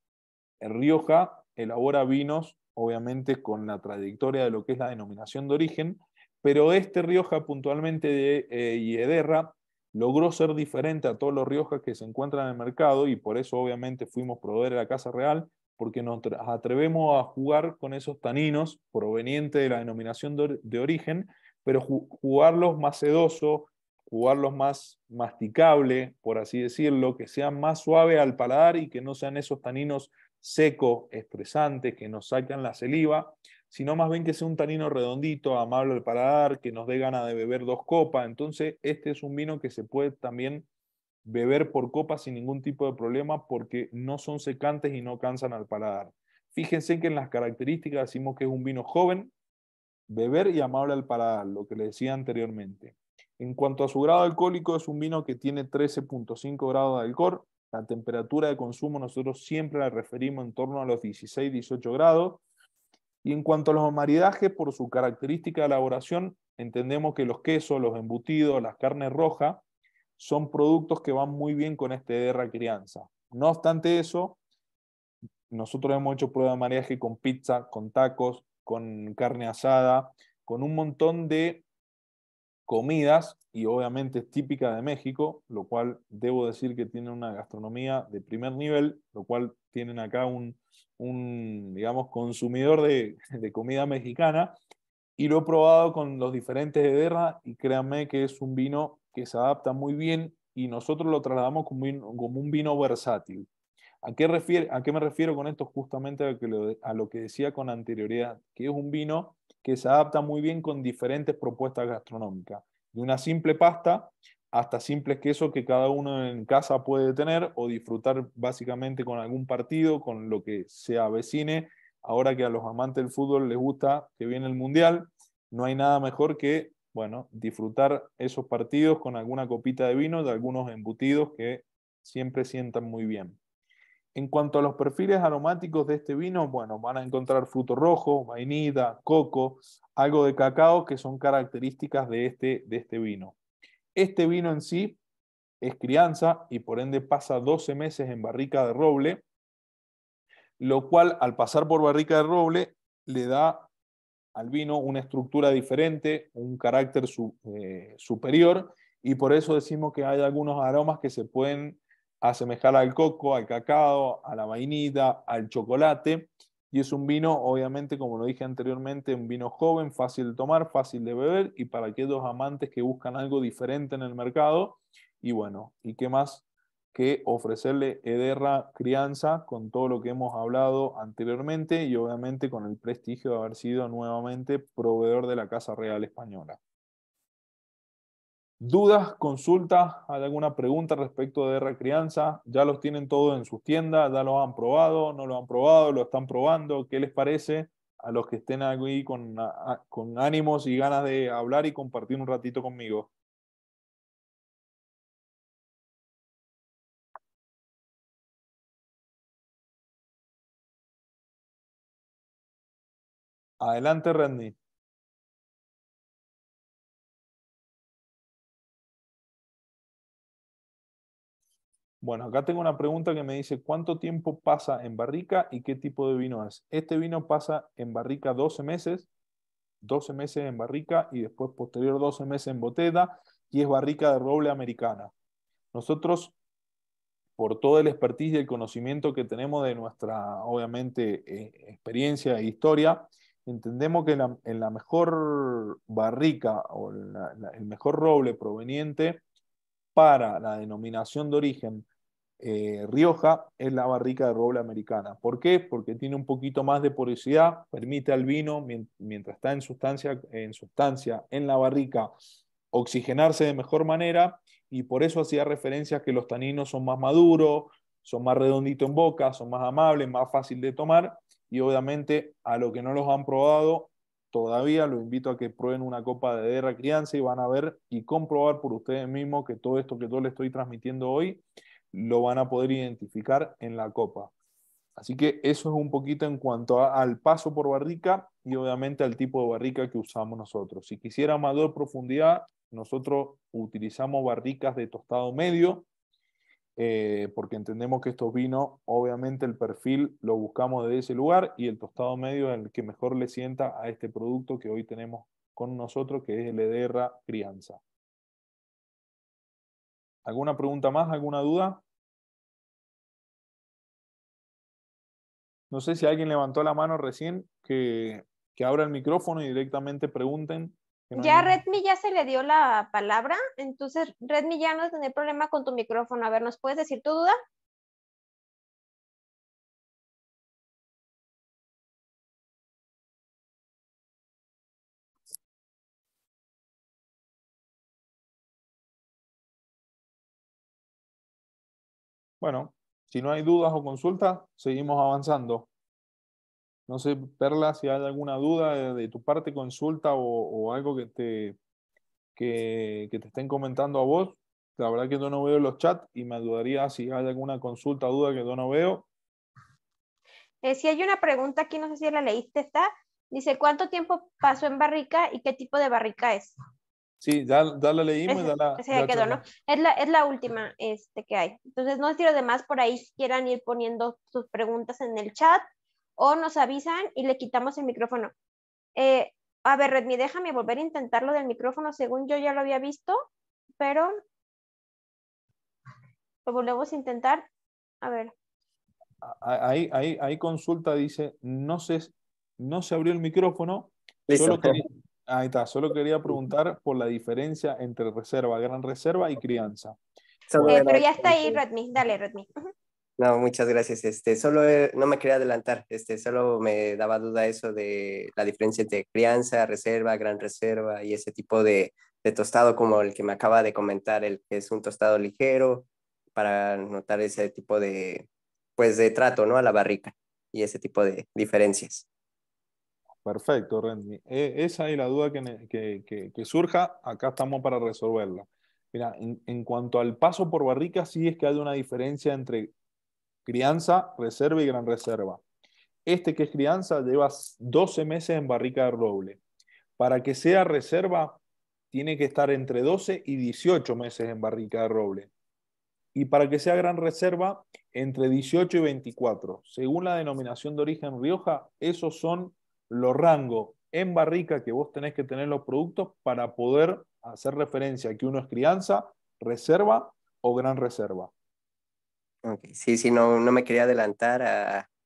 Rioja elabora vinos, obviamente, con la trayectoria de lo que es la denominación de origen, pero este Rioja puntualmente de Iederra eh, logró ser diferente a todos los Riojas que se encuentran en el mercado y por eso obviamente fuimos proveer a la Casa Real, porque nos atrevemos a jugar con esos taninos provenientes de la denominación de, origen, pero jugarlos más sedosos, jugarlos más masticable, por así decirlo, que sean más suaves al paladar y que no sean esos taninos secos, estresantes, que nos sacan la saliva, sino más bien que sea un tanino redondito, amable al paladar, que nos dé ganas de beber dos copas. Entonces, este es un vino que se puede también beber por copa sin ningún tipo de problema porque no son secantes y no cansan al paladar. Fíjense que en las características decimos que es un vino joven, beber y amable al paladar, lo que le decía anteriormente. En cuanto a su grado alcohólico, es un vino que tiene 13.5 grados de alcohol. La temperatura de consumo nosotros siempre la referimos en torno a los 16-18 grados. Y en cuanto a los maridajes, por su característica de elaboración, entendemos que los quesos, los embutidos, las carnes rojas, son productos que van muy bien con este la crianza. No obstante eso, nosotros hemos hecho pruebas de maridaje con pizza, con tacos, con carne asada, con un montón de comidas y obviamente es típica de México, lo cual debo decir que tiene una gastronomía de primer nivel, lo cual tienen acá un, un digamos, consumidor de, comida mexicana y lo he probado con los diferentes de Derra y créanme que es un vino que se adapta muy bien y nosotros lo trasladamos como, como un vino versátil. ¿A qué, ¿A qué me refiero con esto? Justamente a lo, que a lo que decía con anterioridad, que es un vino que se adapta muy bien con diferentes propuestas gastronómicas, de una simple pasta hasta simples quesos que cada uno en casa puede tener o disfrutar básicamente con algún partido, con lo que se avecine. Ahora que a los amantes del fútbol les gusta que viene el Mundial, no hay nada mejor que, bueno, disfrutar esos partidos con alguna copita de vino, de algunos embutidos que siempre sientan muy bien. En cuanto a los perfiles aromáticos de este vino, bueno, van a encontrar fruto rojo, vainilla, coco, algo de cacao, que son características de este, de este vino. Este vino en sí es crianza y por ende pasa 12 meses en barrica de roble, lo cual al pasar por barrica de roble le da al vino una estructura diferente, un carácter eh, superior, y por eso decimos que hay algunos aromas que se pueden asemejar al coco, al cacao, a la vainita, al chocolate. Y es un vino, obviamente, como lo dije anteriormente, un vino joven, fácil de tomar, fácil de beber y para aquellos amantes que buscan algo diferente en el mercado. Y bueno, ¿y qué más que ofrecerle Ederra Crianza con todo lo que hemos hablado anteriormente y obviamente con el prestigio de haber sido nuevamente proveedor de la Casa Real Española? dudas, consultas, hay alguna pregunta respecto de R Crianza, ya los tienen todos en sus tiendas, ya los han probado, no lo han probado, lo están probando, ¿qué les parece? A los que estén aquí con, con ánimos y ganas de hablar y compartir un ratito conmigo. Adelante, Randy. Bueno, acá tengo una pregunta que me dice, ¿cuánto tiempo pasa en barrica y qué tipo de vino es? Este vino pasa en barrica 12 meses, 12 meses en barrica y después posterior 12 meses en botella y es barrica de roble americana. Nosotros, por todo el expertise y el conocimiento que tenemos de nuestra, obviamente, eh, experiencia e historia, entendemos que la, en la mejor barrica o el mejor roble proveniente para la denominación de origen eh, Rioja es la barrica de roble americana. ¿Por qué? Porque tiene un poquito más de porosidad, permite al vino, mientras está en sustancia, en sustancia en la barrica, oxigenarse de mejor manera y por eso hacía referencias que los taninos son más maduros, son más redonditos en boca, son más amables, más fácil de tomar y obviamente a los que no los han probado todavía los invito a que prueben una copa de guerra Crianza y van a ver y comprobar por ustedes mismos que todo esto que yo les estoy transmitiendo hoy lo van a poder identificar en la copa. Así que eso es un poquito en cuanto al paso por barrica y obviamente al tipo de barrica que usamos nosotros. Si quisiera mayor profundidad, nosotros utilizamos barricas de tostado medio, eh, porque entendemos que estos vinos, obviamente el perfil lo buscamos desde ese lugar y el tostado medio es el que mejor le sienta a este producto que hoy tenemos con nosotros, que es el Ederra Crianza. ¿Alguna pregunta más? ¿Alguna duda? No sé si alguien levantó la mano recién, que, abra el micrófono y directamente pregunten. ya Redmi ya se le dio la palabra, entonces Redmi ya no tiene problema con tu micrófono. A ver, ¿nos puedes decir tu duda? Bueno, si no hay dudas o consultas, seguimos avanzando. No sé, Perla, si hay alguna duda de, tu parte, consulta o, algo que te, que, te estén comentando a vos. La verdad que yo no veo los chats y me ayudaría si hay alguna consulta o duda que yo no veo. Eh, si hay una pregunta aquí, no sé si la leíste, está. Dice, ¿cuánto tiempo pasó en barrica y qué tipo de barrica es? Sí, ya, la leímos. quedó, ¿no? Es la, última este, que hay. Entonces, no sé si los demás por ahí quieran ir poniendo sus preguntas en el chat o nos avisan y le quitamos el micrófono. Eh, a ver, Redmi, déjame volver a intentarlo del micrófono. Según yo ya lo había visto, pero lo volvemos a intentar. A ver. Ahí, ahí, consulta, dice, no se, no se abrió el micrófono. pero... Ahí está, solo quería preguntar por la diferencia entre reserva, gran reserva y crianza. Eh, pero ya está ahí, Rodney, dale, Rodney. No, muchas gracias. Este, solo eh, no me quería adelantar, este, solo me daba duda eso de la diferencia entre crianza, reserva, gran reserva y ese tipo de, de tostado como el que me acaba de comentar, el que es un tostado ligero para notar ese tipo de, pues, de trato, ¿no? A la barrica y ese tipo de diferencias. Perfecto, Randy. E, esa es la duda que, surja, acá estamos para resolverla. en, en, cuanto al paso por barrica, sí es que hay una diferencia entre crianza, reserva y gran reserva. Este que es crianza lleva 12 meses en barrica de roble. Para que sea reserva, tiene que estar entre 12 y 18 meses en barrica de roble. Y para que sea gran reserva, entre 18 y 24. Según la denominación de origen Rioja, esos son los rangos en barrica que vos tenés que tener los productos para poder hacer referencia a que uno es crianza, reserva o gran reserva. Okay. Sí, sí, no, no me quería adelantar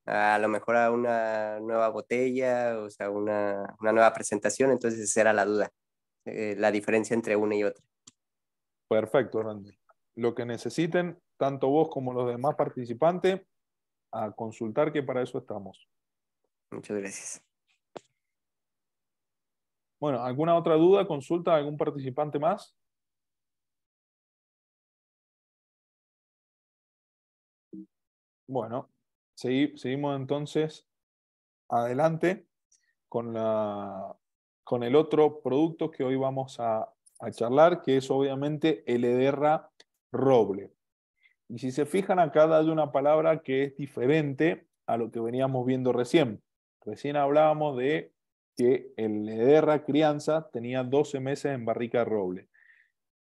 a, lo mejor a una nueva botella, o sea, una, nueva presentación, entonces esa era la duda, eh, la diferencia entre una y otra. Perfecto, Randy. Lo que necesiten, tanto vos como los demás participantes, a consultar que para eso estamos. Muchas gracias. Bueno, ¿alguna otra duda, consulta, algún participante más? Bueno, seguimos entonces adelante con, la, con el otro producto que hoy vamos a, charlar, que es obviamente el roble. Y si se fijan, acá hay una palabra que es diferente a lo que veníamos viendo recién. Recién hablábamos de que el Ederra Crianza tenía 12 meses en barrica de roble.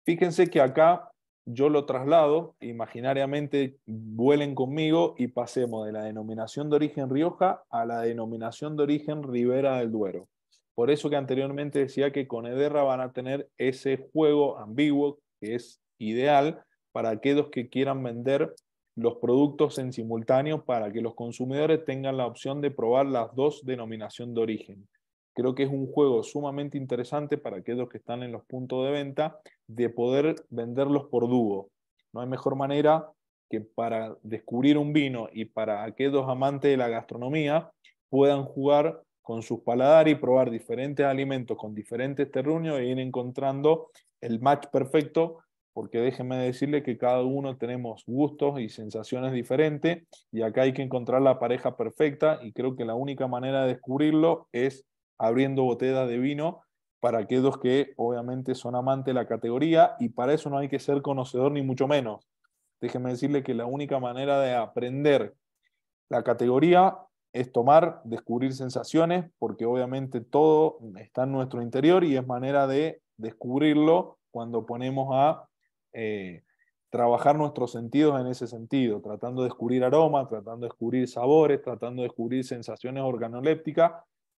Fíjense que acá yo lo traslado, imaginariamente vuelen conmigo y pasemos de la denominación de origen Rioja a la denominación de origen Ribera del Duero. Por eso que anteriormente decía que con Ederra van a tener ese juego ambiguo que es ideal para aquellos que quieran vender los productos en simultáneo para que los consumidores tengan la opción de probar las dos denominaciones de origen creo que es un juego sumamente interesante para aquellos que están en los puntos de venta de poder venderlos por dúo. No hay mejor manera que para descubrir un vino y para aquellos amantes de la gastronomía puedan jugar con sus paladar y probar diferentes alimentos con diferentes terruños e ir encontrando el match perfecto, porque déjenme decirle que cada uno tenemos gustos y sensaciones diferentes y acá hay que encontrar la pareja perfecta y creo que la única manera de descubrirlo es abriendo botellas de vino para aquellos que obviamente son amantes de la categoría y para eso no hay que ser conocedor ni mucho menos. Déjenme decirle que la única manera de aprender la categoría es tomar, descubrir sensaciones, porque obviamente todo está en nuestro interior y es manera de descubrirlo cuando ponemos a eh, trabajar nuestros sentidos en ese sentido, tratando de descubrir aromas, tratando de descubrir sabores, tratando de descubrir sensaciones organolépticas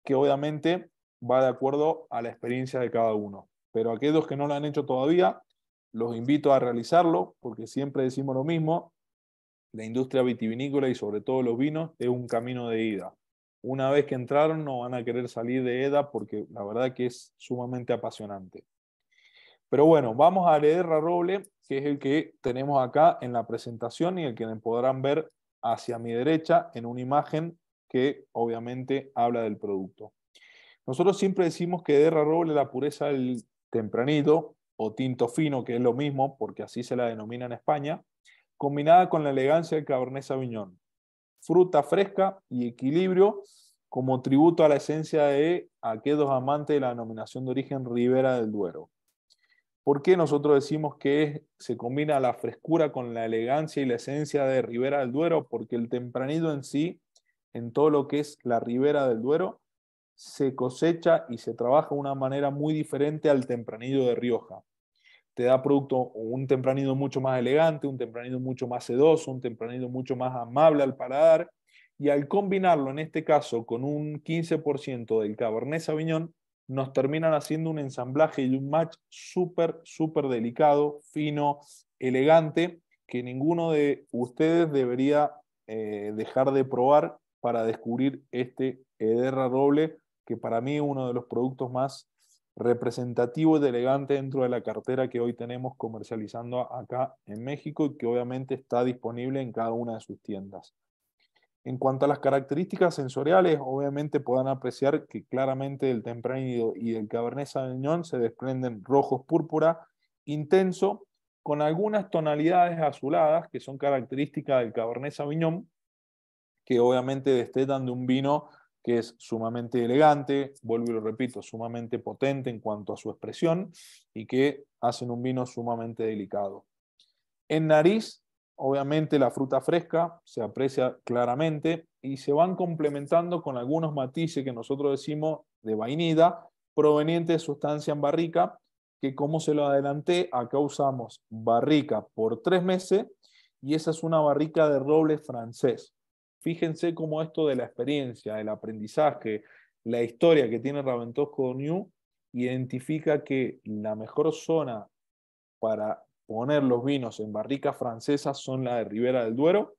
que obviamente va de acuerdo a la experiencia de cada uno. Pero aquellos que no lo han hecho todavía, los invito a realizarlo, porque siempre decimos lo mismo, la industria vitivinícola y sobre todo los vinos es un camino de ida. Una vez que entraron no van a querer salir de EDA porque la verdad que es sumamente apasionante. Pero bueno, vamos a a Roble, que es el que tenemos acá en la presentación y el que podrán ver hacia mi derecha en una imagen que obviamente habla del producto. Nosotros siempre decimos que Derra Roble la pureza del tempranito o tinto fino, que es lo mismo, porque así se la denomina en España, combinada con la elegancia del Cabernet Sauvignon. Fruta fresca y equilibrio como tributo a la esencia de aquellos amantes de la denominación de origen Ribera del Duero. ¿Por qué nosotros decimos que se combina la frescura con la elegancia y la esencia de Ribera del Duero? Porque el tempranito en sí en todo lo que es la ribera del Duero, se cosecha y se trabaja de una manera muy diferente al tempranillo de Rioja. Te da producto un tempranillo mucho más elegante, un tempranillo mucho más sedoso, un tempranillo mucho más amable al paladar. Y al combinarlo, en este caso, con un 15% del Cabernet Sauvignon, nos terminan haciendo un ensamblaje y un match súper, súper delicado, fino, elegante, que ninguno de ustedes debería eh, dejar de probar para descubrir este Ederra Doble, que para mí es uno de los productos más representativos y elegante dentro de la cartera que hoy tenemos comercializando acá en México y que obviamente está disponible en cada una de sus tiendas. En cuanto a las características sensoriales, obviamente podrán apreciar que claramente el Tempranillo y del Cabernet Sauvignon se desprenden rojos púrpura intenso con algunas tonalidades azuladas que son características del Cabernet Sauvignon que obviamente destetan de un vino que es sumamente elegante, vuelvo y lo repito, sumamente potente en cuanto a su expresión y que hacen un vino sumamente delicado. En nariz, obviamente la fruta fresca se aprecia claramente y se van complementando con algunos matices que nosotros decimos de vainida, proveniente de sustancia en barrica, que como se lo adelanté, acá usamos barrica por tres meses y esa es una barrica de roble francés fíjense cómo esto de la experiencia, el aprendizaje, la historia que tiene con New identifica que la mejor zona para poner los vinos en barricas francesas son la de Ribera del Duero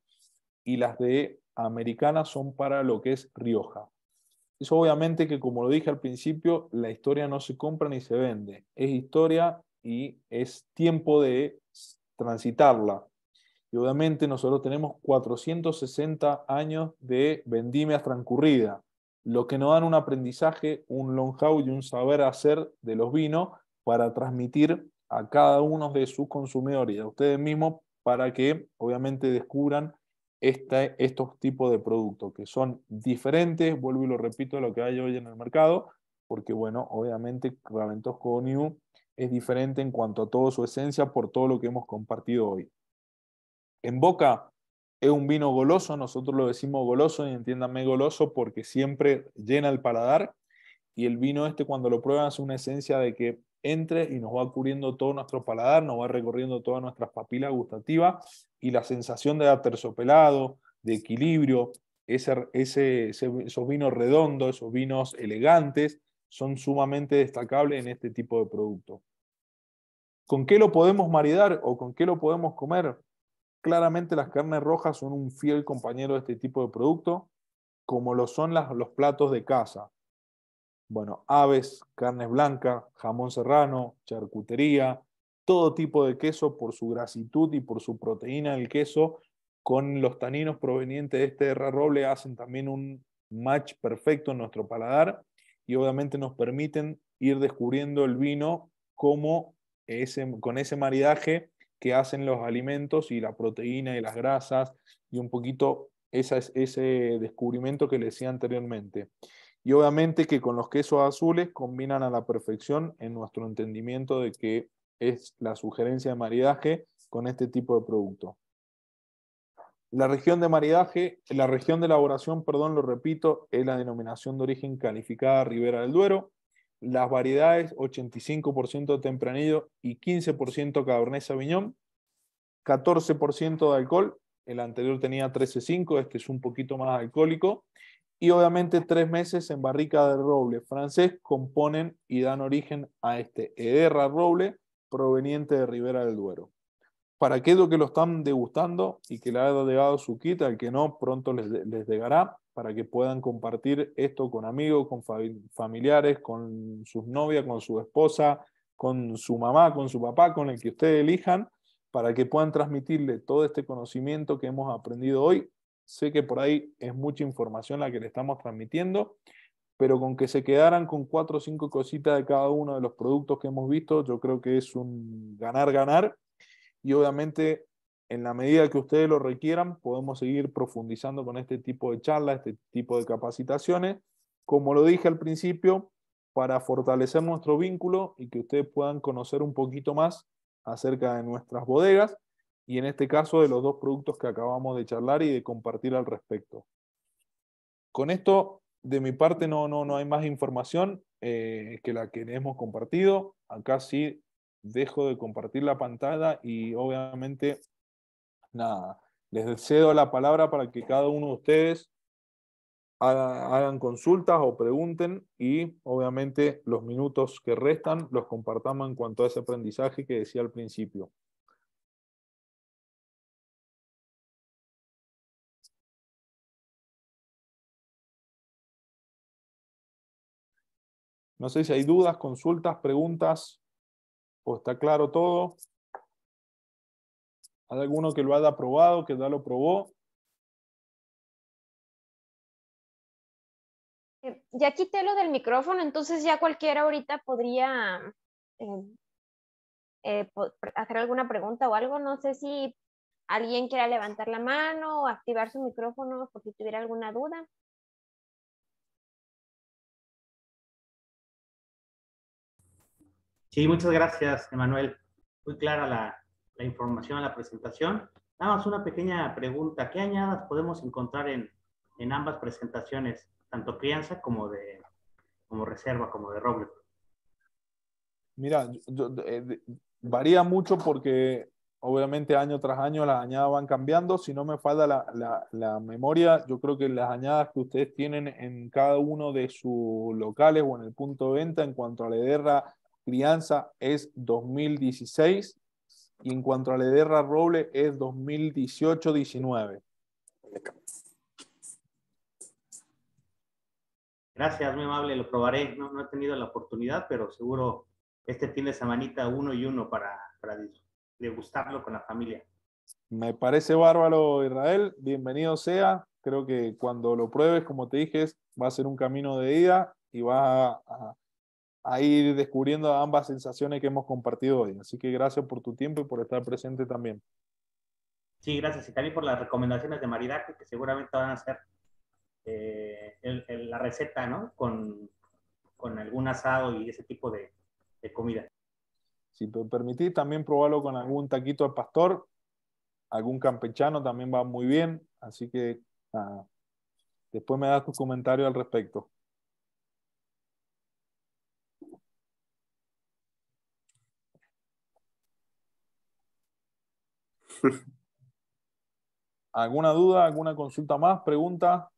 y las de americanas son para lo que es Rioja. Eso obviamente que como lo dije al principio, la historia no se compra ni se vende, es historia y es tiempo de transitarla, y obviamente nosotros tenemos 460 años de vendimias transcurrida, lo que nos dan un aprendizaje, un know-how y un saber hacer de los vinos para transmitir a cada uno de sus consumidores y a ustedes mismos para que obviamente descubran estos tipos de productos que son diferentes, vuelvo y lo repito, a lo que hay hoy en el mercado, porque bueno, obviamente Raventosco New es diferente en cuanto a toda su esencia por todo lo que hemos compartido hoy. En Boca es un vino goloso, nosotros lo decimos goloso y entiéndanme goloso porque siempre llena el paladar y el vino este cuando lo prueban es una esencia de que entre y nos va cubriendo todo nuestro paladar, nos va recorriendo todas nuestras papilas gustativas y la sensación de aterciopelado, de equilibrio, ese, esos vinos redondos, esos vinos elegantes, son sumamente destacables en este tipo de producto. ¿Con qué lo podemos maridar o con qué lo podemos comer? Claramente las carnes rojas son un fiel compañero de este tipo de producto, como lo son los platos de casa. Bueno, aves, carnes blancas, jamón serrano, charcutería, todo tipo de queso por su grasitud y por su proteína el queso, con los taninos provenientes de este roble hacen también un match perfecto en nuestro paladar y obviamente nos permiten ir descubriendo el vino como con ese maridaje que hacen los alimentos y la proteína y las grasas y un poquito ese descubrimiento que le decía anteriormente. Y obviamente que con los quesos azules combinan a la perfección en nuestro entendimiento de que es la sugerencia de maridaje con este tipo de producto. La región de maridaje, la región de elaboración, perdón, lo repito, es la denominación de origen calificada Ribera del Duero las variedades 85% tempranillo y 15% cabernet sauvignon, 14% de alcohol, el anterior tenía 13.5, este es un poquito más alcohólico, y obviamente tres meses en barrica de roble francés componen y dan origen a este Ederra roble proveniente de Ribera del Duero. Para lo que lo están degustando y que le ha llegado su kit, al que no, pronto les, les llegará, para que puedan compartir esto con amigos, con familiares, con sus novias, con su esposa, con su mamá, con su papá, con el que ustedes elijan, para que puedan transmitirle todo este conocimiento que hemos aprendido hoy. Sé que por ahí es mucha información la que le estamos transmitiendo, pero con que se quedaran con cuatro o cinco cositas de cada uno de los productos que hemos visto, yo creo que es un ganar-ganar. Y obviamente en la medida que ustedes lo requieran, podemos seguir profundizando con este tipo de charlas, este tipo de capacitaciones, como lo dije al principio, para fortalecer nuestro vínculo y que ustedes puedan conocer un poquito más acerca de nuestras bodegas y en este caso de los dos productos que acabamos de charlar y de compartir al respecto. Con esto, de mi parte, no, no, no hay más información eh, que la que hemos compartido. Acá sí dejo de compartir la pantalla y obviamente nada. Les cedo la palabra para que cada uno de ustedes hagan consultas o pregunten y obviamente los minutos que restan los compartamos en cuanto a ese aprendizaje que decía al principio. No sé si hay dudas, consultas, preguntas, o está claro todo. ¿Hay alguno que lo haya aprobado, que ya lo probó? Eh, ya quité lo del micrófono, entonces ya cualquiera ahorita podría eh, eh, hacer alguna pregunta o algo. No sé si alguien quiera levantar la mano o activar su micrófono por si tuviera alguna duda. Sí, muchas gracias, Emanuel. Muy clara la, información a la presentación. Nada más una pequeña pregunta, ¿qué añadas podemos encontrar en, ambas presentaciones, tanto crianza como de como reserva, como de roble? Mira, eh, varía mucho porque obviamente año tras año las añadas van cambiando. Si no me falta la, memoria, yo creo que las añadas que ustedes tienen en cada uno de sus locales o en el punto de venta en cuanto a la guerra crianza es 2016 y en cuanto a la Lederra Roble, es 2018-19. Gracias, muy amable, lo probaré. No, he tenido la oportunidad, pero seguro este tiene esa manita uno y uno para, para degustarlo con la familia. Me parece bárbaro, Israel. Bienvenido sea. Creo que cuando lo pruebes, como te dije, va a ser un camino de ida y va a Ahí descubriendo ambas sensaciones que hemos compartido hoy. Así que gracias por tu tiempo y por estar presente también. Sí, gracias. Y también por las recomendaciones de maridaje, que seguramente van a ser eh, la receta, ¿no? Con, con, algún asado y ese tipo de, comida. Si te permitís, también probarlo con algún taquito al pastor, algún campechano también va muy bien. Así que después me das tus comentarios al respecto. ¿Alguna duda, alguna consulta más, pregunta?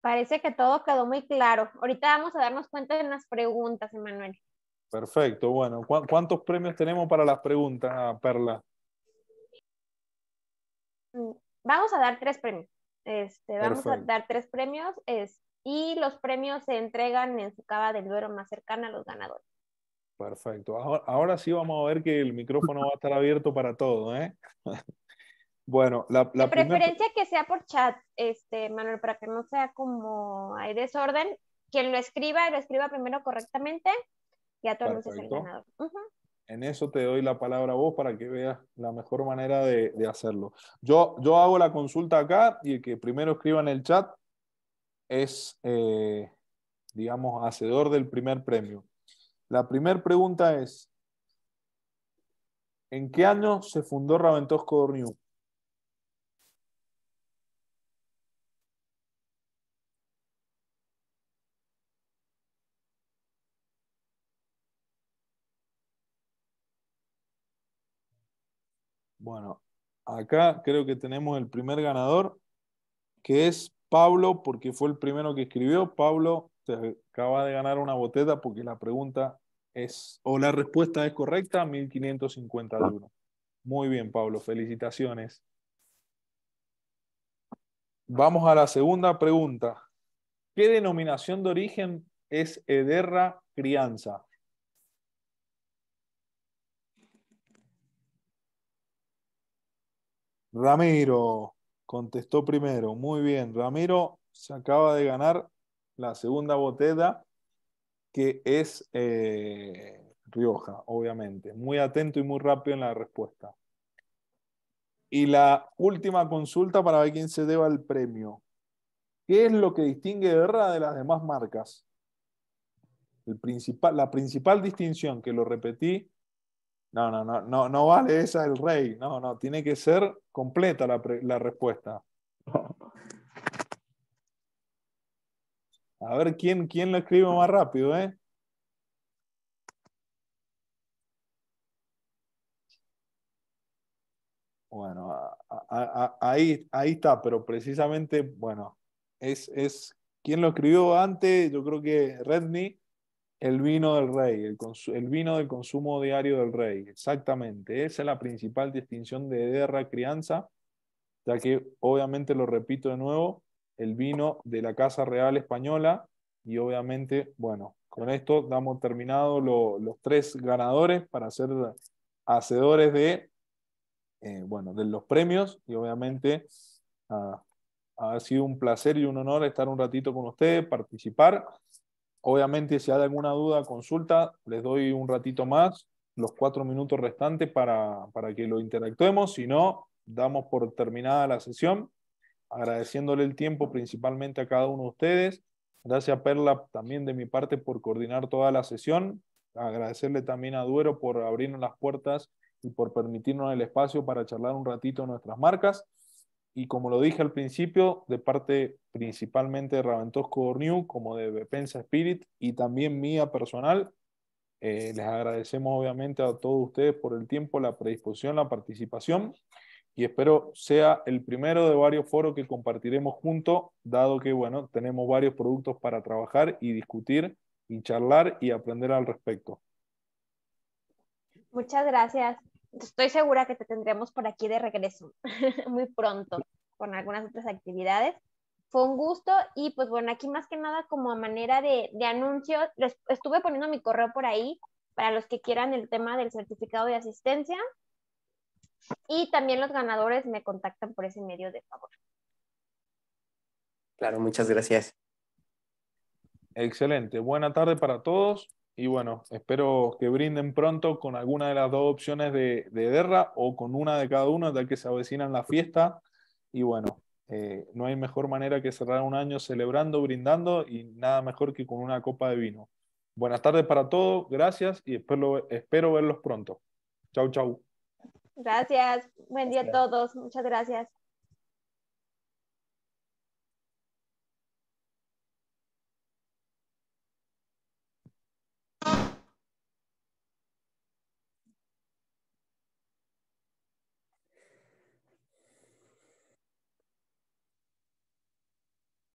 Parece que todo quedó muy claro. Ahorita vamos a darnos cuenta de las preguntas, Emanuel. Perfecto. Bueno, ¿cuántos premios tenemos para las preguntas, Perla? Mm, vamos a dar tres premios. Este, vamos a dar tres premios y los premios se entregan en su cava del duero más cercana a los ganadores. Perfecto. Ahora, sí vamos a ver que el micrófono va a estar abierto para todo, ¿eh? Bueno, la, preferencia que sea por chat, este, Manuel, para que no sea como hay desorden. Quien lo escriba, lo escriba primero correctamente y a todos los ganador. En eso te doy la palabra a vos para que veas la mejor manera de, hacerlo. Yo, yo hago la consulta acá y que primero escriba en el chat es, eh, digamos, hacedor del primer premio. La primera pregunta es, ¿en qué año se fundó Raventosco New? Bueno, acá creo que tenemos el primer ganador, que es Pablo, porque fue el primero que escribió. Pablo te acaba de ganar una boteta porque la pregunta es, o la respuesta es correcta, 1550 Muy bien, Pablo, felicitaciones. Vamos a la segunda pregunta. ¿Qué denominación de origen es Ederra Crianza? Ramiro, contestó primero. Muy bien, Ramiro se acaba de ganar la segunda botella, que es eh, Rioja, obviamente. Muy atento y muy rápido en la respuesta. Y la última consulta para ver quién se deba el premio. ¿Qué es lo que distingue de las demás marcas? El principal, la principal distinción que lo repetí no, no, no, no, vale esa el rey. No, no, tiene que ser completa la, respuesta. A ver quién, quién lo escribe más rápido, ¿eh? Bueno, ahí, ahí está, pero precisamente, bueno, es, es quien lo escribió antes, yo creo que Redmi. El vino del rey, el, vino del consumo diario del rey, exactamente. Esa es la principal distinción de guerra crianza, ya que obviamente lo repito de nuevo, el vino de la Casa Real Española y obviamente, bueno, con esto damos terminado los tres ganadores para ser hacedores de, eh, bueno, de los premios y obviamente ah, ha sido un placer y un honor estar un ratito con ustedes, participar. Obviamente, si hay alguna duda, consulta, les doy un ratito más, los cuatro minutos restantes para, que lo interactuemos, si no, damos por terminada la sesión, agradeciéndole el tiempo principalmente a cada uno de ustedes. Gracias a Perla también de mi parte por coordinar toda la sesión. Agradecerle también a Duero por abrirnos las puertas y por permitirnos el espacio para charlar un ratito nuestras marcas y como lo dije al principio, de parte principalmente de Raventosco Bornew, como de Bepensa Spirit y también mía personal, eh, les agradecemos obviamente a todos ustedes por el tiempo, la predisposición, la participación y espero sea el primero de varios foros que compartiremos juntos, dado que bueno, tenemos varios productos para trabajar y discutir y charlar y aprender al respecto. Muchas gracias estoy segura que te tendremos por aquí de regreso muy pronto con algunas otras actividades. Fue un gusto y pues bueno, aquí más que nada como a manera de, anuncio, les estuve poniendo mi correo por ahí para los que quieran el tema del certificado de asistencia y también los ganadores me contactan por ese medio de favor. Claro, muchas gracias. Excelente. Buena tarde para todos y bueno, espero que brinden pronto con alguna de las dos opciones de, de o con una de cada una, tal que se avecinan la fiesta. Y bueno, eh, no hay mejor manera que cerrar un año celebrando, brindando y nada mejor que con una copa de vino. Buenas tardes para todos, gracias y espero, espero verlos pronto. Chau, chau. Gracias, buen día a todos, muchas gracias.